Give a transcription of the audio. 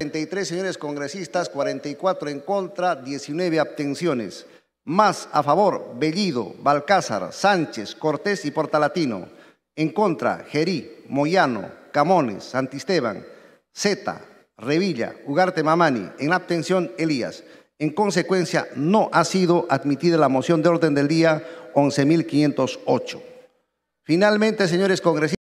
43, señores congresistas, 44 en contra, 19 abstenciones. Más a favor, Bellido, Balcázar, Sánchez, Cortés y Portalatino. En contra, Gerí, Moyano, Camones, Santisteban, Zeta, Revilla, Ugarte Mamani. En abstención, Elías. En consecuencia, no ha sido admitida la moción de orden del día 11.508. Finalmente, señores congresistas,